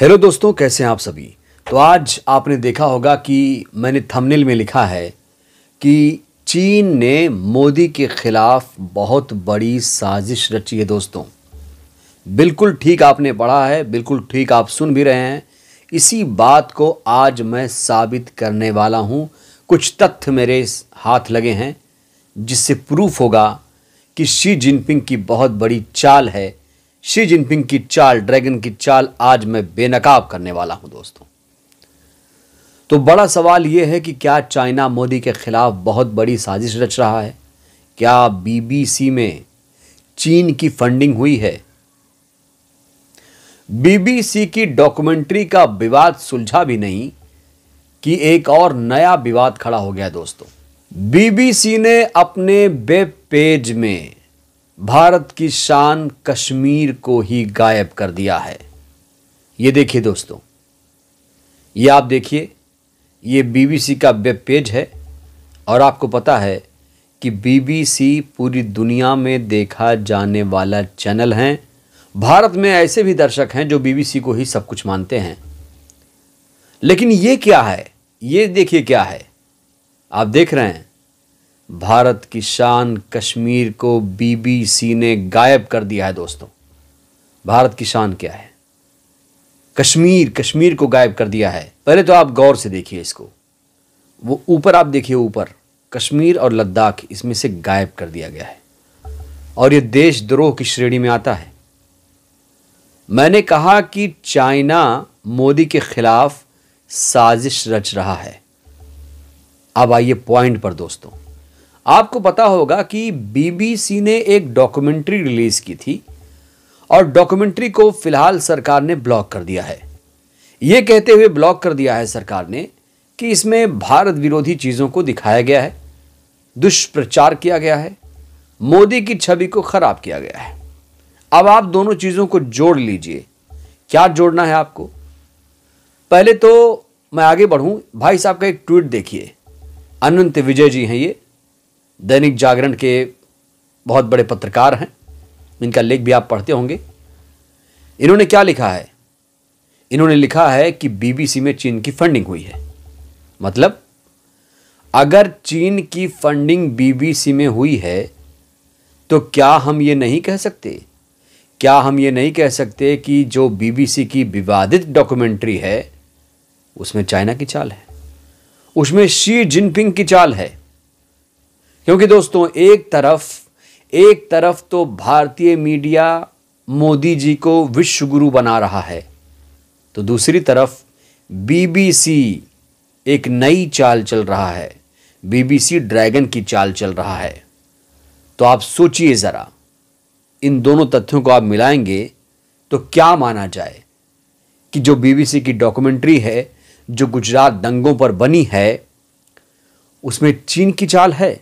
hello दोस्तों कैसे हैं आप सभी तो आज आपने देखा होगा कि मैंने थंबनेल में लिखा है कि चीन ने मोदी के खिलाफ बहुत बड़ी साजिश रची है दोस्तों बिल्कुल ठीक आपने पढ़ा है बिल्कुल ठीक आप सुन भी रहे हैं इसी बात को आज मैं साबित करने वाला हूं कुछ तथ्य मेरे हाथ लगे हैं जिससे प्रूफ होगा कि शी जिनपिंग की बहुत बड़ी चाल है शी जिनपिंग की चाल ड्रैगन की चाल आज मैं बेनकाब करने वाला हूं दोस्तों तो बड़ा सवाल यह है कि क्या चाइना मोदी के खिलाफ बहुत बड़ी साजिश रच रहा है क्या बीबीसी में चीन की फंडिंग हुई है बीबीसी की डॉक्यूमेंट्री का विवाद सुलझा भी नहीं कि एक और नया विवाद खड़ा हो गया दोस्तों बीबीसी ने अपने वेब पेज में भारत की शान कश्मीर को ही गायब कर दिया है ये देखिए दोस्तों ये आप देखिए ये बीबीसी का वेब पेज है और आपको पता है कि बीबीसी पूरी दुनिया में देखा जाने वाला चैनल हैं भारत में ऐसे भी दर्शक हैं जो बीबीसी को ही सब कुछ मानते हैं लेकिन ये क्या है ये देखिए क्या है आप देख रहे हैं भारत की शान कश्मीर को बीबीसी ने गायब कर दिया है दोस्तों भारत की शान क्या है कश्मीर कश्मीर को गायब कर दिया है पहले तो आप गौर से देखिए इसको वो ऊपर आप देखिए ऊपर कश्मीर और लद्दाख इसमें से गायब कर दिया गया है और ये देशद्रोह की श्रेणी में आता है मैंने कहा कि चाइना मोदी के खिलाफ साजिश रच रहा है अब आइए पॉइंट पर दोस्तों आपको पता होगा कि बीबीसी ने एक डॉक्यूमेंट्री रिलीज की थी और डॉक्यूमेंट्री को फिलहाल सरकार ने ब्लॉक कर दिया है ये कहते हुए ब्लॉक कर दिया है सरकार ने कि इसमें भारत विरोधी चीज़ों को दिखाया गया है दुष्प्रचार किया गया है मोदी की छवि को खराब किया गया है अब आप दोनों चीज़ों को जोड़ लीजिए क्या जोड़ना है आपको पहले तो मैं आगे बढ़ूं भाई साहब का एक ट्वीट देखिए अनंत विजय जी हैं ये दैनिक जागरण के बहुत बड़े पत्रकार हैं इनका लेख भी आप पढ़ते होंगे इन्होंने क्या लिखा है इन्होंने लिखा है कि बीबीसी में चीन की फंडिंग हुई है मतलब अगर चीन की फंडिंग बीबीसी में हुई है तो क्या हम ये नहीं कह सकते क्या हम ये नहीं कह सकते कि जो बीबीसी की विवादित डॉक्यूमेंट्री है उसमें चाइना की चाल है उसमें शी जिनपिंग की चाल है क्योंकि दोस्तों एक तरफ एक तरफ तो भारतीय मीडिया मोदी जी को विश्व गुरु बना रहा है तो दूसरी तरफ बीबीसी एक नई चाल चल रहा है बीबीसी ड्रैगन की चाल चल रहा है तो आप सोचिए ज़रा इन दोनों तथ्यों को आप मिलाएंगे तो क्या माना जाए कि जो बीबीसी की डॉक्यूमेंट्री है जो गुजरात दंगों पर बनी है उसमें चीन की चाल है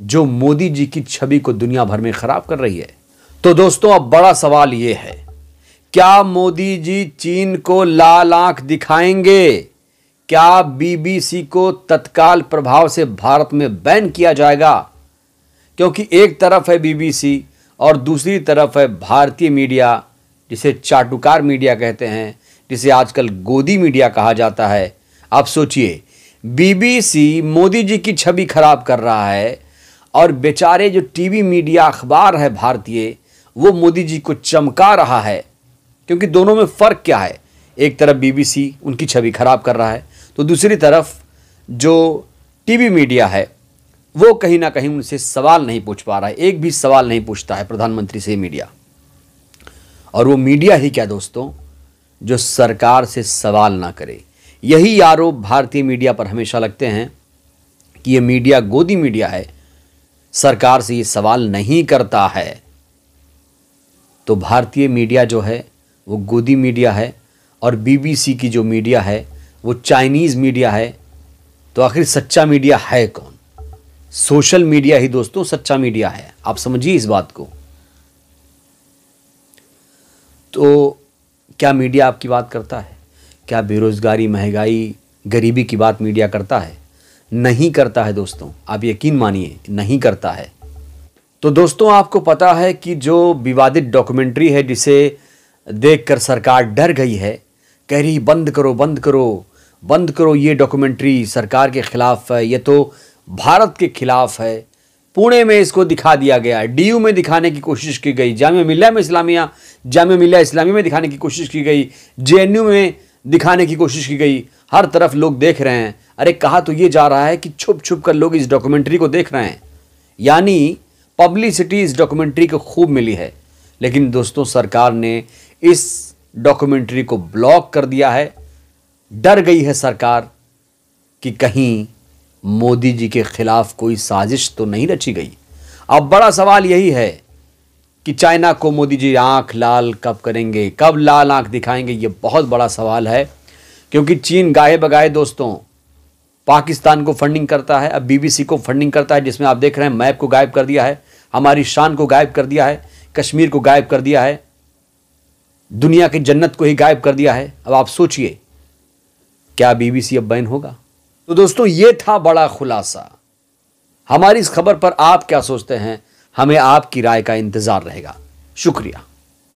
जो मोदी जी की छवि को दुनिया भर में खराब कर रही है तो दोस्तों अब बड़ा सवाल यह है क्या मोदी जी चीन को लाल आंख दिखाएंगे क्या बीबीसी को तत्काल प्रभाव से भारत में बैन किया जाएगा क्योंकि एक तरफ है बीबीसी और दूसरी तरफ है भारतीय मीडिया जिसे चाटुकार मीडिया कहते हैं जिसे आजकल गोदी मीडिया कहा जाता है आप सोचिए बीबीसी मोदी जी की छवि खराब कर रहा है और बेचारे जो टीवी मीडिया अखबार है भारतीय वो मोदी जी को चमका रहा है क्योंकि दोनों में फ़र्क क्या है एक तरफ बीबीसी उनकी छवि खराब कर रहा है तो दूसरी तरफ जो टीवी मीडिया है वो कहीं ना कहीं उनसे सवाल नहीं पूछ पा रहा है एक भी सवाल नहीं पूछता है प्रधानमंत्री से मीडिया और वो मीडिया ही क्या दोस्तों जो सरकार से सवाल ना करे यही आरोप भारतीय मीडिया पर हमेशा लगते हैं कि ये मीडिया गोदी मीडिया है सरकार से ये सवाल नहीं करता है तो भारतीय मीडिया जो है वो गोदी मीडिया है और बीबीसी की जो मीडिया है वो चाइनीज़ मीडिया है तो आखिर सच्चा मीडिया है कौन सोशल मीडिया ही दोस्तों सच्चा मीडिया है आप समझिए इस बात को तो क्या मीडिया आपकी बात करता है क्या बेरोज़गारी महंगाई गरीबी की बात मीडिया करता है नहीं करता है दोस्तों आप यकीन मानिए नहीं करता है तो दोस्तों आपको पता है कि जो विवादित डॉक्यूमेंट्री है जिसे देखकर सरकार डर गई है कह रही बंद करो बंद करो बंद करो ये डॉक्यूमेंट्री सरकार के ख़िलाफ़ है ये तो भारत के ख़िलाफ़ है पुणे में इसको दिखा दिया गया डी में दिखाने की कोशिश की गई जाम मिल्ला में इस्लामिया जाम मिल्ला इस्लामी में दिखाने की कोशिश की गई जे में दिखाने की कोशिश की गई हर तरफ लोग देख रहे हैं अरे कहा तो ये जा रहा है कि छुप छुप कर लोग इस डॉक्यूमेंट्री को देख रहे हैं यानी पब्लिसिटी इस डॉक्यूमेंट्री को खूब मिली है लेकिन दोस्तों सरकार ने इस डॉक्यूमेंट्री को ब्लॉक कर दिया है डर गई है सरकार कि कहीं मोदी जी के खिलाफ कोई साजिश तो नहीं रची गई अब बड़ा सवाल यही है कि चाइना को मोदी जी आंख लाल कब करेंगे कब लाल आंख दिखाएंगे ये बहुत बड़ा सवाल है क्योंकि चीन गाहे बगाए दोस्तों पाकिस्तान को फंडिंग करता है अब बीबीसी को फंडिंग करता है जिसमें आप देख रहे हैं मैप को गायब कर दिया है हमारी शान को गायब कर दिया है कश्मीर को गायब कर दिया है दुनिया की जन्नत को ही गायब कर दिया है अब आप सोचिए क्या बीबीसी अब बैन होगा तो दोस्तों ये था बड़ा खुलासा हमारी इस खबर पर आप क्या सोचते हैं हमें आपकी राय का इंतज़ार रहेगा शुक्रिया